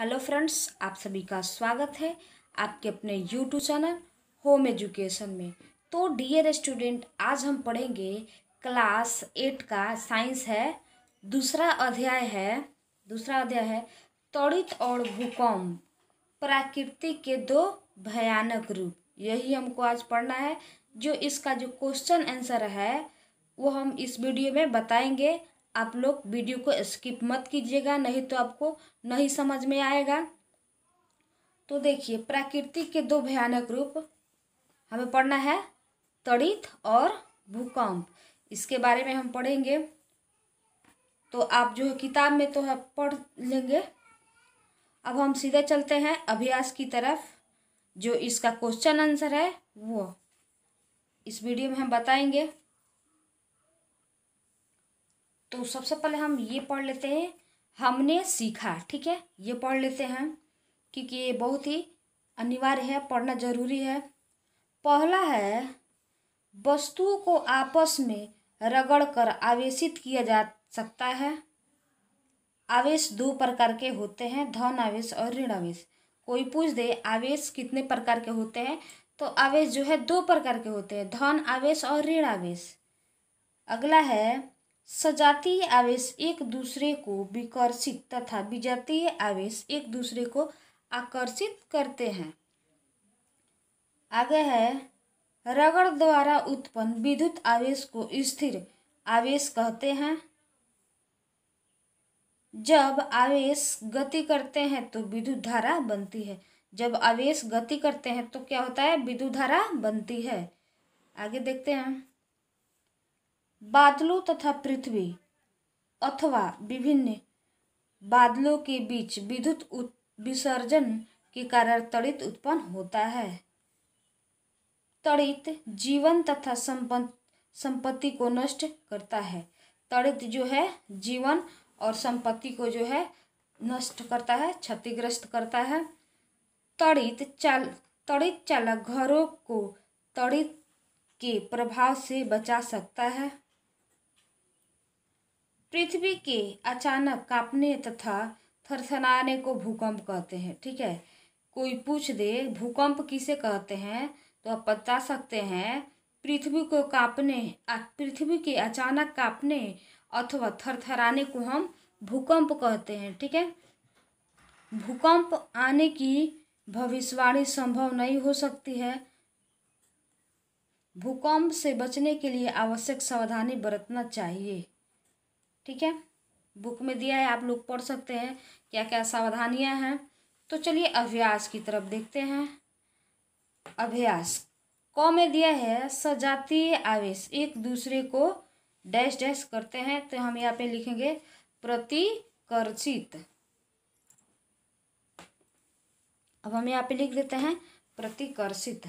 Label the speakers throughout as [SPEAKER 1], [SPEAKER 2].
[SPEAKER 1] hello friends आप सभी का स्वागत है आपके अपने यूट्यूब चैनल होम एजुकेशन में तो डियर स्टूडेंट आज हम पढ़ेंगे क्लास एट का साइंस है दूसरा अध्याय है दूसरा अध्याय है त्वरित और भूकंप प्रकृति के दो भयानक रूप यही हमको आज पढ़ना है जो इसका जो क्वेश्चन आंसर है वो हम इस वीडियो में बताएंगे आप लोग वीडियो को स्किप मत कीजिएगा नहीं तो आपको नहीं समझ में आएगा तो देखिए प्रकृति के दो भयानक रूप हमें पढ़ना है तड़ित और भूकंप इसके बारे में हम पढ़ेंगे तो आप जो है किताब में तो है पढ़ लेंगे अब हम सीधे चलते हैं अभ्यास की तरफ जो इसका क्वेश्चन आंसर है वो इस वीडियो में हम बताएंगे तो सबसे सब पहले हम ये पढ़ लेते हैं हमने सीखा ठीक है ये पढ़ लेते हैं क्योंकि ये बहुत ही अनिवार्य है पढ़ना जरूरी है पहला है वस्तुओं को आपस में रगड़ कर आवेशित किया जा सकता है आवेश दो प्रकार के होते हैं धन आवेश और ऋण आवेश कोई पूछ दे आवेश कितने प्रकार के होते हैं तो आवेश जो है दो प्रकार के होते हैं धन आवेश और ऋण आवेश अगला है सजातीय आवेश एक दूसरे को विकर्षित तथा विजातीय आवेश एक दूसरे को आकर्षित करते हैं आगे है रगड़ द्वारा उत्पन्न विद्युत आवेश को स्थिर आवेश कहते हैं जब आवेश गति करते हैं तो विद्युत धारा बनती है जब आवेश गति करते हैं तो क्या होता है विद्युत धारा बनती है आगे देखते हैं बादलों तथा पृथ्वी अथवा विभिन्न बादलों के बीच विद्युत विसर्जन के कारण तड़ित उत्पन्न होता है तड़ित जीवन तथा संपत्ति को नष्ट करता है तड़ित जो है जीवन और संपत्ति को जो है नष्ट करता है क्षतिग्रस्त करता है तड़ित चाल तड़ित चालक घरों को तड़ित के प्रभाव से बचा सकता है पृथ्वी के अचानक कांपने तथा थरथराने को भूकंप कहते हैं ठीक है कोई पूछ दे भूकंप किसे कहते हैं तो आप बता सकते हैं पृथ्वी को कांपने पृथ्वी के अचानक कांपने अथवा थरथराने को हम भूकंप कहते हैं ठीक है भूकंप आने की भविष्यवाणी संभव नहीं हो सकती है भूकंप से बचने के लिए आवश्यक सावधानी बरतना चाहिए ठीक है बुक में दिया है आप लोग पढ़ सकते हैं क्या क्या सावधानियां हैं तो चलिए अभ्यास की तरफ देखते हैं अभ्यास क में दिया है सजातीय आवेश एक दूसरे को डैश डैश करते हैं तो हम यहाँ पे लिखेंगे प्रतिकर्षित अब हम यहाँ पे लिख देते हैं प्रतिकर्षित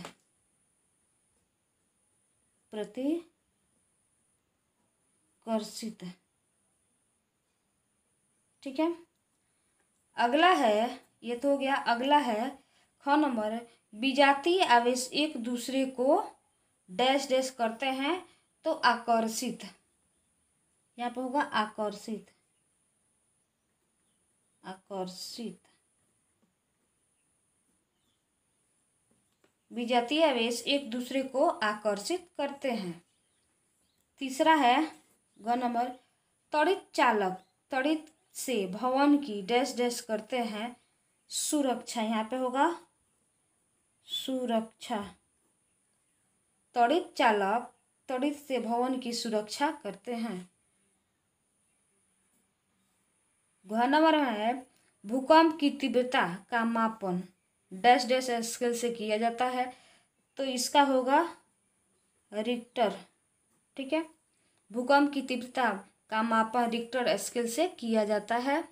[SPEAKER 1] प्रतिकर्षित ठीक है अगला है ये तो हो गया अगला है ख नंबर विजातीय आवेश एक दूसरे को डैश डैश करते हैं तो आकर्षित यहाँ पर होगा आकर्षित आकर्षित विजातीय आवेश एक दूसरे को आकर्षित करते हैं तीसरा है ग नंबर तड़ित चालक तड़ित से भवन की डैश डैश करते हैं सुरक्षा यहाँ पे होगा सुरक्षा त्वरित चालक त्वरित से भवन की सुरक्षा करते हैं घ नंबर है भूकंप की तीव्रता का मापन डैश डैश स्केल से किया जाता है तो इसका होगा रिक्टर ठीक है भूकंप की तीव्रता का मापन रिक्टर स्केल से किया जाता है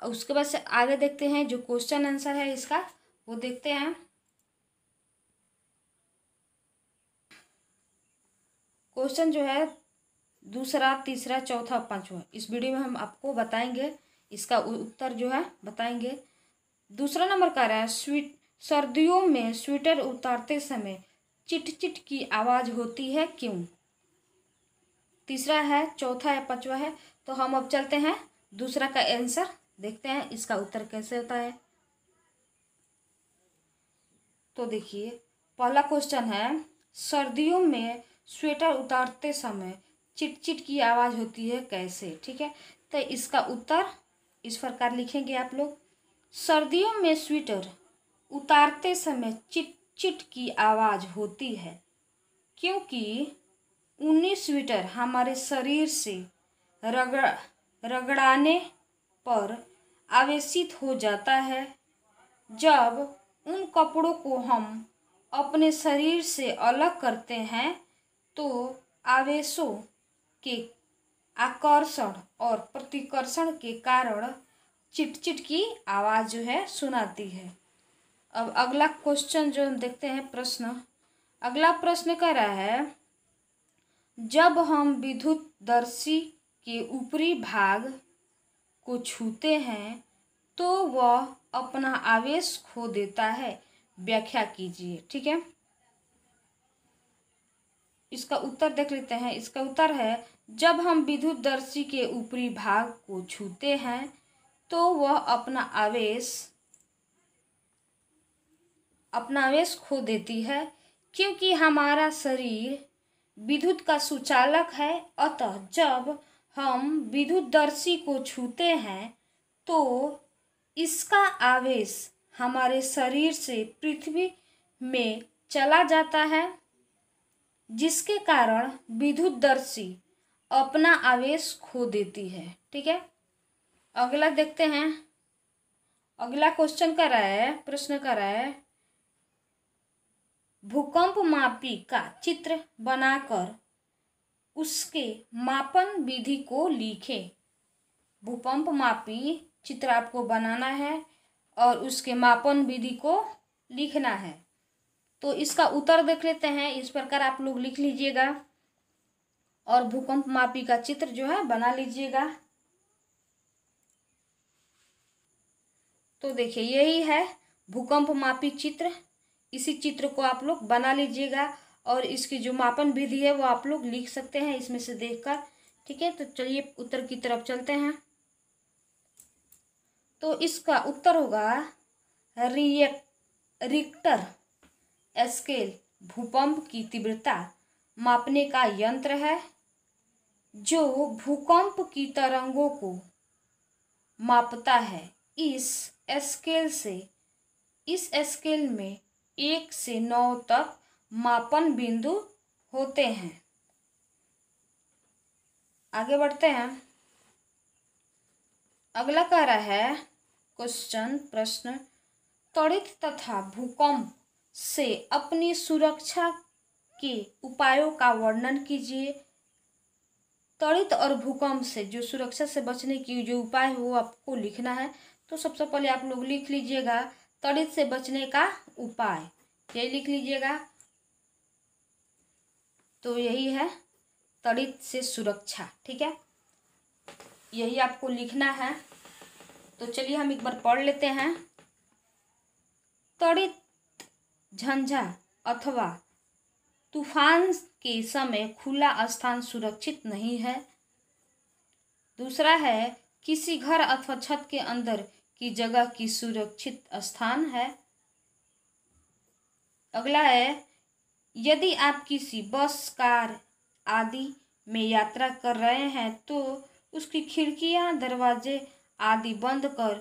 [SPEAKER 1] और उसके बाद से आगे देखते हैं जो क्वेश्चन आंसर है इसका वो देखते हैं क्वेश्चन जो है दूसरा तीसरा चौथा पांचवा इस वीडियो में हम आपको बताएंगे इसका उत्तर जो है बताएंगे दूसरा नंबर का रहा है स्वीट सर्दियों में स्वेटर उतारते समय चिट चिट की आवाज़ होती है क्यों तीसरा है चौथा है पांचवा है तो हम अब चलते हैं दूसरा का आंसर देखते हैं इसका उत्तर कैसे होता है तो देखिए पहला क्वेश्चन है सर्दियों में स्वेटर उतारते समय चिटचिट की आवाज़ होती है कैसे ठीक है तो इसका उत्तर इस प्रकार लिखेंगे आप लोग सर्दियों में स्वेटर उतारते समय चिट चिट की आवाज़ होती है क्योंकि ऊनी स्वेटर हमारे शरीर से रगड़ रगड़ाने पर आवेशित हो जाता है जब उन कपड़ों को हम अपने शरीर से अलग करते हैं तो आवेशों के आकर्षण और प्रतिकर्षण के कारण चिटचिट की आवाज़ जो है सुनाती है अब अगला क्वेश्चन जो हम देखते हैं प्रश्न अगला प्रश्न कह रहा है जब हम विद्युत दर्शी के ऊपरी भाग को छूते हैं तो वह अपना आवेश खो देता है व्याख्या कीजिए ठीक है इसका उत्तर देख लेते हैं इसका उत्तर है जब हम विद्युत दर्शी के ऊपरी भाग को छूते हैं तो वह अपना आवेश अपना आवेश खो देती है क्योंकि हमारा शरीर विद्युत का सुचालक है अतः जब हम विद्युत दर्शी को छूते हैं तो इसका आवेश हमारे शरीर से पृथ्वी में चला जाता है जिसके कारण विद्युत दर्शी अपना आवेश खो देती है ठीक है अगला देखते हैं अगला क्वेश्चन कर रहा है प्रश्न कर रहा है भूकंप मापी का चित्र बनाकर उसके मापन विधि को लिखे भूकंप मापी चित्र आपको बनाना है और उसके मापन विधि को लिखना है तो इसका उत्तर देख लेते हैं इस प्रकार आप लोग लिख लीजिएगा और भूकंप मापी का चित्र जो है बना लीजिएगा तो देखिए यही है भूकंप मापी चित्र इसी चित्र को आप लोग बना लीजिएगा और इसकी जो मापन विधि है वो आप लोग लिख सकते हैं इसमें से देखकर ठीक है तो चलिए उत्तर की तरफ चलते हैं तो इसका उत्तर होगा रिएक्ट रिक्टर स्केल भूकंप की तीव्रता मापने का यंत्र है जो भूकंप की तरंगों को मापता है इस स्केल से इस स्केल में एक से नौ तक मापन बिंदु होते हैं आगे बढ़ते हैं अगला कह रहा है क्वेश्चन प्रश्न त्वरित तथा भूकंप से अपनी सुरक्षा के उपायों का वर्णन कीजिए त्वरित और भूकंप से जो सुरक्षा से बचने की जो उपाय हो वो आपको लिखना है तो सबसे सब पहले आप लोग लिख लीजिएगा त्वरित से बचने का उपाय ये लिख लीजिएगा तो यही है तड़ित से सुरक्षा ठीक है यही आपको लिखना है तो चलिए हम एक बार पढ़ लेते हैं तड़ित झंझा अथवा तूफान के समय खुला स्थान सुरक्षित नहीं है दूसरा है किसी घर अथवा छत के अंदर की जगह की सुरक्षित स्थान है अगला है यदि आप किसी बस कार आदि में यात्रा कर रहे हैं तो उसकी खिड़कियां दरवाजे आदि बंद कर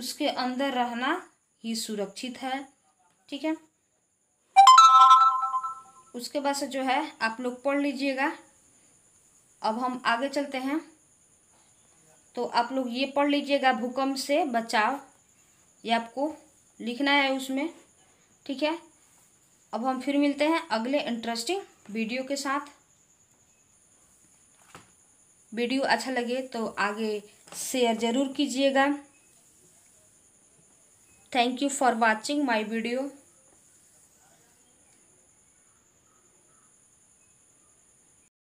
[SPEAKER 1] उसके अंदर रहना ही सुरक्षित है ठीक है उसके बाद से जो है आप लोग पढ़ लीजिएगा अब हम आगे चलते हैं तो आप लोग ये पढ़ लीजिएगा भूकंप से बचाव ये आपको लिखना है उसमें ठीक है अब हम फिर मिलते हैं अगले इंटरेस्टिंग वीडियो के साथ वीडियो अच्छा लगे तो आगे शेयर ज़रूर कीजिएगा thank you for watching my video